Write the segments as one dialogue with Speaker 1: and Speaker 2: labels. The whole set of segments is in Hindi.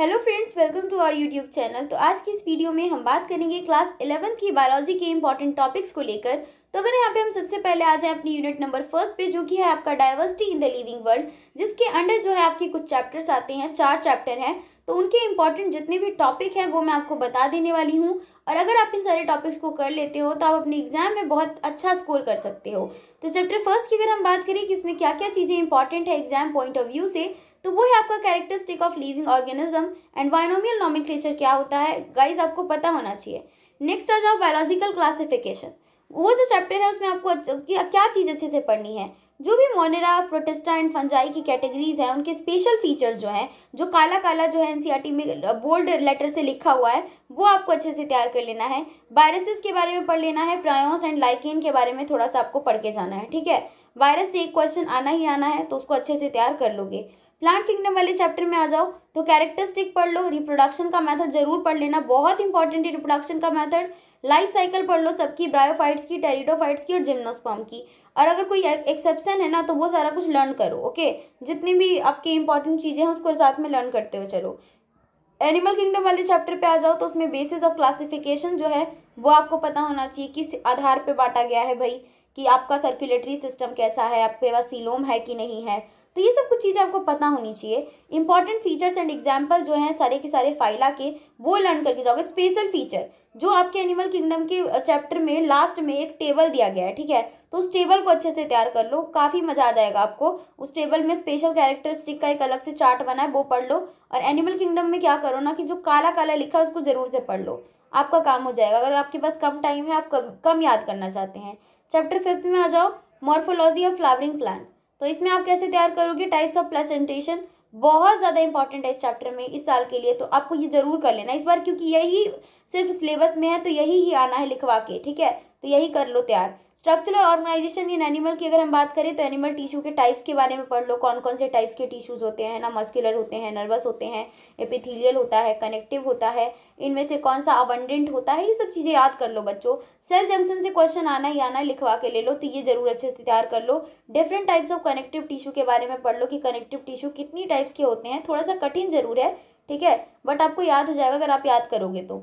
Speaker 1: hello friends welcome to our YouTube channel तो आज की इस वीडियो में हम बात करेंगे क्लास इलेवन की बायोलॉजी के इंपॉर्टेंट टॉपिक्स को लेकर तो अगर यहाँ पे हम सबसे पहले आ जाए अपनी यूनिट नंबर फर्स्ट पे जो कि है आपका diversity in the living world जिसके अंडर जो है आपके कुछ चैप्टर्स आते हैं चार चैप्टर हैं तो उनके इंपॉर्टेंट जितने भी टॉपिक हैं वो मैं आपको बता देने वाली हूँ और अगर आप इन सारे टॉपिक्स को कर लेते हो तो आप अपने एग्जाम में बहुत अच्छा स्कोर कर सकते हो तो चैप्टर फर्स्ट की अगर हम बात करें कि उसमें क्या क्या चीज़ें इंपॉर्टेंट है एग्जाम पॉइंट ऑफ व्यू से तो वो है आपका characteristic of living organism and binomial nomenclature क्या होता है गाइज आपको पता होना चाहिए नेक्स्ट आ जाओ बायोलॉजिकल क्लासिफिकेशन वो जो चैप्टर है उसमें आपको क्या चीज़ अच्छे से पढ़नी है जो भी मोनेरा प्रोटेस्टा एंड फंजाई की कैटेगरीज हैं उनके स्पेशल फीचर्स जो हैं जो काला काला जो है एन e में बोल्ड लेटर से लिखा हुआ है वो आपको अच्छे से तैयार कर लेना है वायरसेस के बारे में पढ़ लेना है प्रायोस एंड लाइकेन के बारे में थोड़ा सा आपको पढ़ के जाना है ठीक है वायरस से एक क्वेश्चन आना ही आना है तो उसको अच्छे से तैयार कर लोगे प्लांट किंगडम वाले चैप्टर में आ जाओ तो कैरेक्टरिस्टिक पढ़ लो रिप्रोडक्शन का मेथड जरूर पढ़ लेना बहुत इंपॉर्टेंट है रिप्रोडक्शन का मेथड लाइफ साइकिल पढ़ लो सबकी ब्रायोफाइट्स की टेरिडोफाइट्स की और जिम्नोस्पर्म की और अगर कोई एक्सेप्शन है ना तो वो सारा कुछ लर्न करो ओके जितनी भी आपके इंपॉर्टेंट चीज़ें हैं उसको साथ में लर्न करते हो चलो एनिमल किंगडम वाले चैप्टर पे आ जाओ तो उसमें बेसिस ऑफ क्लासिफिकेशन जो है वो आपको पता होना चाहिए किस आधार पे बांटा गया है भाई कि आपका सर्कुलेटरी सिस्टम कैसा है आपके पास सीलोम है कि नहीं है तो ये सब कुछ चीज़ें आपको पता होनी चाहिए इंपॉर्टेंट फीचर्स एंड एग्जाम्पल जो हैं सारे के सारे फाइला के वो लर्न करके जाओगे स्पेशल फीचर जो आपके एनिमल किंगडम के चैप्टर में लास्ट में एक टेबल दिया गया है ठीक है तो उस टेबल को अच्छे से तैयार कर लो काफ़ी मज़ा आ जाएगा आपको उस टेबल में स्पेशल कैरेक्टरिस्टिक का एक अलग से चार्ट बना है वो पढ़ लो और एनिमल किंगडम में क्या करो ना कि जो काला काला लिखा है उसको ज़रूर से पढ़ लो आपका काम हो जाएगा अगर आपके पास कम टाइम है आप कम, याद करना चाहते हैं चैप्टर फिफ्थ में आ जाओ मॉर्फोलॉजी ऑफ फ्लावरिंग प्लांट तो इसमें आप कैसे तैयार करोगे टाइप्स ऑफ प्लेसेंटेशन बहुत ज़्यादा इंपॉर्टेंट है इस चैप्टर में इस साल के लिए तो आपको ये ज़रूर कर लेना इस बार क्योंकि यही सिर्फ सिलेबस में है तो यही ही आना है लिखवा के ठीक है तो यही कर लो तैयार स्ट्रक्चरल ऑर्गेनाइजेशन इन एनिमल की अगर हम बात करें तो एनिमल टिश्यू के टाइप्स के बारे में पढ़ लो कौन कौन से टाइप्स के टिश्यूज़ होते हैं ना मस्कुलर होते हैं नर्वस होते हैं एपिथीलियल होता है कनेक्टिव होता है इनमें से कौन सा अबंडेंट होता है ये सब चीज़ें याद कर लो बच्चों सेल जंक्शन से क्वेश्चन आना ही आना लिखवा के ले लो तो ये जरूर अच्छे से तैयार कर लो different types of connective tissue के बारे में पढ़ लो कि कनेक्टिव टिश्यू कितनी टाइप्स के होते हैं थोड़ा सा कठिन जरूर है ठीक है बट आपको याद हो जाएगा अगर आप याद करोगे तो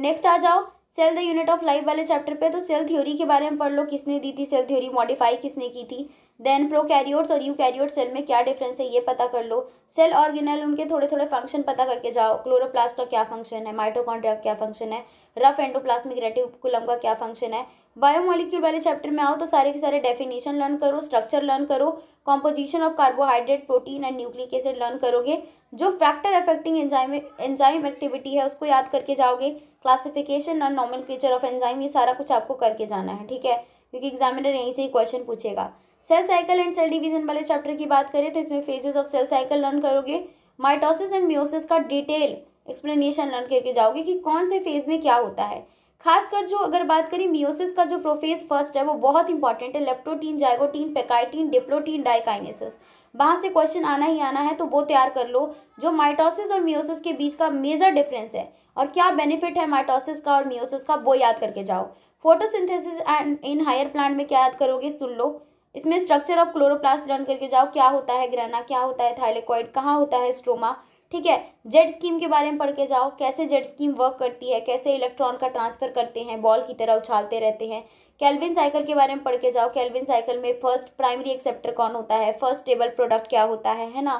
Speaker 1: नेक्स्ट आ जाओ cell the unit of life वाले चैप्टर पे तो सेल थ्योरी के बारे में पढ़ लो किसने दी थी सेल थ्योरी मॉडिफाई किसने की थी देन प्रो कैरियोट्स और यू कैरियोर्स सेल में क्या डिफरेंस है ये पता कर लो सेल ऑर्गेनल उनके थोड़े थोड़े फंक्शन पता करके जाओ क्लोरोप्लास्ट का क्या फंक्शन है माइटोकॉन्ड्रिया क्या फंक्शन है रफ एंडोप्लास्मिक रेटिकुलम का क्या फंक्शन है बायोमोलिक्यूल वाले चैप्टर में आओ तो सारे के सारे डेफिनेशन लर्न करो स्ट्रक्चर लर्न करो composition of carbohydrate protein and nucleic acid learn करोगे जो factor affecting enzyme enzyme activity है उसको याद करके जाओगे क्लासिफिकेशन और नॉर्मल क्रीचर ऑफ एंजाइम ये सारा कुछ आपको करके जाना है ठीक है क्योंकि एग्जामिनर यहीं से ही क्वेश्चन पूछेगा cell cycle and cell division वाले चैप्टर की बात करें तो इसमें phases of cell cycle learn करोगे माइटोसिस एंड म्योसिस का डिटेल एक्सप्लेनेशन लर्न करके जाओगे कि कौन से फेज में क्या होता है खासकर जो अगर बात करें मियोसिस का जो प्रोफेज फर्स्ट है वो बहुत इंपॉर्टेंट है leptotene zygotene pachytene diplotene diakinesis वहाँ से क्वेश्चन आना ही आना है तो वो तैयार कर लो जो माइटोसिस और मियोसिस के बीच का मेजर डिफरेंस है और क्या बेनिफिट है माइटोसिस का और मियोसिस का वो याद करके जाओ photosynthesis and in higher plant में क्या याद करोगे सुन लो इसमें स्ट्रक्चर ऑफ क्लोरोप्लास्ट लर्न करके जाओ क्या होता है ग्रहणा क्या होता है थाइलेकॉइड कहाँ होता है स्ट्रोमा ठीक है जेड स्कीम के बारे में पढ़ के जाओ कैसे जेड स्कीम वर्क करती है कैसे इलेक्ट्रॉन का ट्रांसफ़र करते हैं बॉल की तरह उछालते रहते हैं कैलविन साइकिल के बारे में पढ़ के जाओ कैलविन साइकिल में फर्स्ट प्राइमरी एक्सेप्टर कौन होता है फर्स्ट टेबल प्रोडक्ट क्या होता है है ना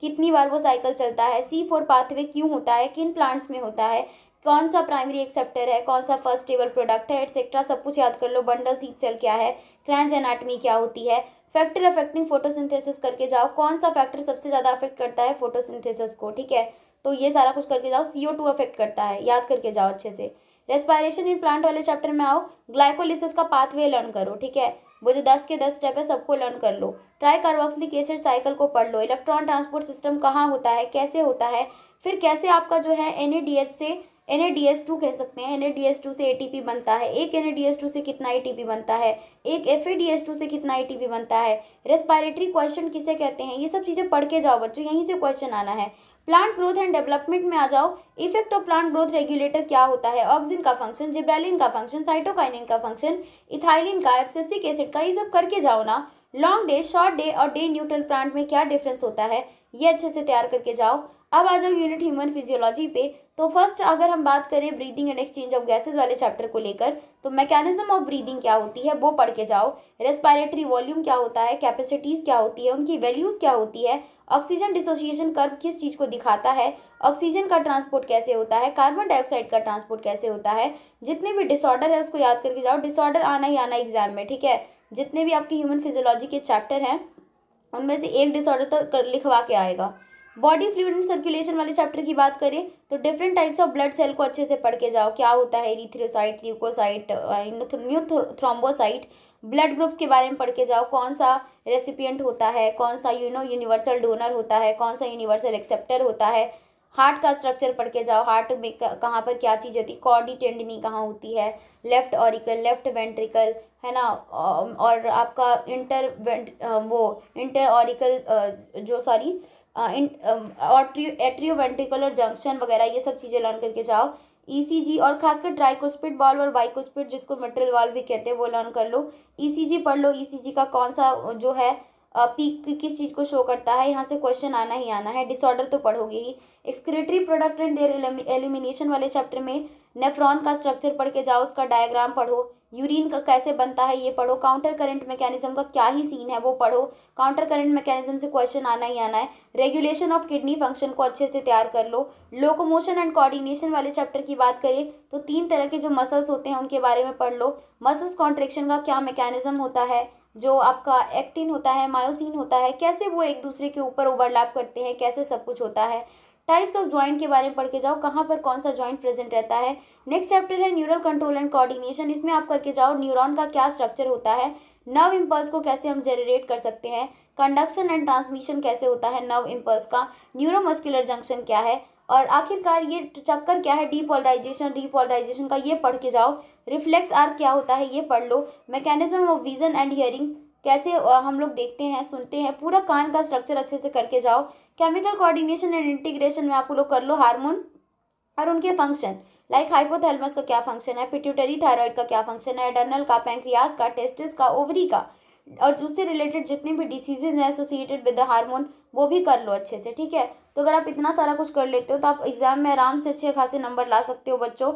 Speaker 1: कितनी बार वो साइकिल चलता है सी फोर पाथवे क्यों होता है किन प्लांट्स में होता है कौन सा प्राइमरी एक्सेप्टर है कौन सा फर्स्ट टेबल प्रोडक्ट है एटसेट्रा सब कुछ याद कर लो बंडल सीट सेल क्या है क्रैंच एनाटमी क्या होती है फैक्टर अफेक्टिंग फोटोसिंथेसिस करके जाओ कौन सा फैक्टर सबसे ज़्यादा अफेक्ट करता है फोटोसिंथेसिस को ठीक है तो ये सारा कुछ करके जाओ सी टू अफेक्ट करता है याद करके जाओ अच्छे से रेस्पायरेशन इन प्लांट वाले चैप्टर में आओ ग्लाइकोलिसिस का पाथवे लर्न करो ठीक है वो जो दस के दस स्टेप है सबको लर्न कर लो ट्राई कार्बोक्सिलिक एसिड साइकिल को पढ़ लो इलेक्ट्रॉन ट्रांसपोर्ट सिस्टम कहाँ होता है कैसे होता है फिर कैसे आपका जो है एन से N A D S two कह सकते हैं N A D S two से ए टी पी बनता है एक N A D S two से कितना ए टी पी बनता है एक F A D S two से कितना ए टी पी बनता है रेस्पायरेटरी क्वेश्चन किसे कहते हैं ये सब चीज़ें पढ़ के जाओ बच्चों यहीं से क्वेश्चन आना है प्लांट ग्रोथ एंड डेवलपमेंट में आ जाओ effect of plant growth regulator क्या होता है ऑक्सीजन का फंक्शन जिब्रैलिन का फंक्शन साइटोकाइनिन का फंक्शन इथाइलिन का एफसेसिक एसिड का ये सब करके जाओ ना लॉन्ग डे शॉर्ट डे और डे न्यूट्रल प्लांट में क्या डिफरेंस होता है ये अच्छे से तैयार करके जाओ अब आ जाओ यूनिट ह्यूमन फिजियोलॉजी पे तो फर्स्ट अगर हम बात करें breathing and exchange of gases वाले चैप्टर को लेकर तो मैकेनिज्म ऑफ ब्रीदिंग क्या होती है वो पढ़ के जाओ रेस्पायरेटरी वॉल्यूम क्या होता है कैपेसिटीज़ क्या होती है उनकी वैल्यूज़ क्या होती है ऑक्सीजन डिसोसिएशन कर्व किस चीज़ को दिखाता है ऑक्सीजन का ट्रांसपोर्ट कैसे होता है कार्बन डाइऑक्साइड का ट्रांसपोर्ट कैसे होता है जितने भी डिसऑर्डर है उसको याद करके जाओ डिसऑर्डर आना ही आना एग्जाम में ठीक है जितने भी आपके ह्यूमन फिजियोलॉजी के चैप्टर हैं उनमें से एक डिसऑर्डर तो कर लिखवा के आएगा बॉडी फ्लूड एंड सर्कुलेशन वाले चैप्टर की बात करें तो different types of blood cell को अच्छे से पढ़ के जाओ क्या होता है erythrocyte leucocyte new thrombocyte blood groups के बारे में पढ़ के जाओ कौन सा रेसिपियंट होता है कौन सा यू नो यूनिवर्सल डोनर होता है कौन सा यूनिवर्सल एक्सेप्टर होता है हार्ट का स्ट्रक्चर पढ़ के जाओ हार्ट में कहाँ पर क्या चीज़ होती है कॉडी टेंडनी कहाँ होती है लेफ्ट ऑरिकल लेफ्ट वेंट्रिकल है ना और आपका इंटर वेंट वो इंटर ऑरिकल जो सॉरी एट्रियो वेंट्रिकल और जंक्शन वगैरह ये सब चीज़ें लर्न करके जाओ ईसीजी e और खासकर ट्राइकोस्पिड बॉल और बाइकोस्पिड जिसको मेट्रल वॉल्व भी कहते हैं वो लर्न कर लो ईसीजी e पढ़ लो ईसीजी e का कौन सा जो है पीक किस चीज़ को शो करता है यहाँ से क्वेश्चन आना ही आना है डिसऑर्डर तो पढ़ोगे ही excretory product and their elimination वाले चैप्टर में नेफ्रॉन का स्ट्रक्चर पढ़ के जाओ उसका डायग्राम पढ़ो यूरिन का कैसे बनता है ये पढ़ो काउंटर करंट मैकेनिज्म का क्या ही सीन है वो पढ़ो काउंटर करंट मैकेनिज्म से क्वेश्चन आना ही आना है रेगुलेशन ऑफ किडनी फंक्शन को अच्छे से तैयार कर लो लोकोमोशन एंड कोऑर्डिनेशन वाले चैप्टर की बात करें तो तीन तरह के जो मसल्स होते हैं उनके बारे में पढ़ लो मसल्स कॉन्ट्रेक्शन का क्या मैकेनिज्म होता है जो आपका एक्टिन होता है मायोसिन होता है कैसे वो एक दूसरे के ऊपर ओवरलैप करते हैं कैसे सब कुछ होता है टाइप्स ऑफ जॉइंट के बारे में पढ़ के जाओ कहाँ पर कौन सा जॉइंट प्रेजेंट रहता है नेक्स्ट चैप्टर है न्यूरल कंट्रोल एंड कोऑर्डिनेशन इसमें आप करके जाओ न्यूरॉन का क्या स्ट्रक्चर होता है नव इम्पल्स को कैसे हम जनरेट कर सकते हैं कंडक्शन एंड ट्रांसमिशन कैसे होता है नव इम्पल्स का न्यूरोमस्कुलर जंक्शन क्या है और आखिरकार ये चक्कर क्या है डीपोलराइजेशन रीपोलराइजेशन का ये पढ़ के जाओ रिफ्लेक्स आर्क क्या होता है ये पढ़ लो mechanism of vision and hearing कैसे हम लोग देखते हैं सुनते हैं पूरा कान का स्ट्रक्चर अच्छे से करके जाओ केमिकल कोऑर्डिनेशन एंड इंटीग्रेशन में आप लोग कर लो हार्मोन और उनके फंक्शन लाइक हाइपोथैलेमस का क्या फंक्शन है पिट्यूटरी थायराइड का क्या फंक्शन है एडर्नल का पैंक्रियाज का टेस्टिस का ओवरी का और उससे रिलेटेड जितने भी डिसीजेज हैं एसोसिएटेड विद द हार्मोन वो भी कर लो अच्छे से ठीक है तो अगर आप इतना सारा कुछ कर लेते हो तो आप एग्ज़ाम में आराम से अच्छे खासे नंबर ला सकते हो बच्चों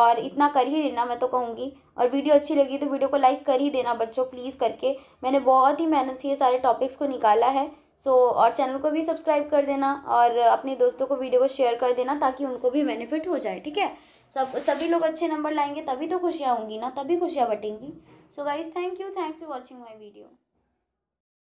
Speaker 1: और इतना कर ही लेना मैं तो कहूँगी और वीडियो अच्छी लगी तो वीडियो को लाइक कर ही देना बच्चों प्लीज़ करके मैंने बहुत ही मेहनत से ये सारे टॉपिक्स को निकाला है सो so, और चैनल को भी सब्सक्राइब कर देना और अपने दोस्तों को वीडियो को शेयर कर देना ताकि उनको भी बेनिफिट हो जाए ठीक है सब सभी लोग अच्छे नंबर लाएंगे तभी तो खुशियाँ होंगी ना तभी खुशियाँ बटेंगी so guys thank you thanks for watching my video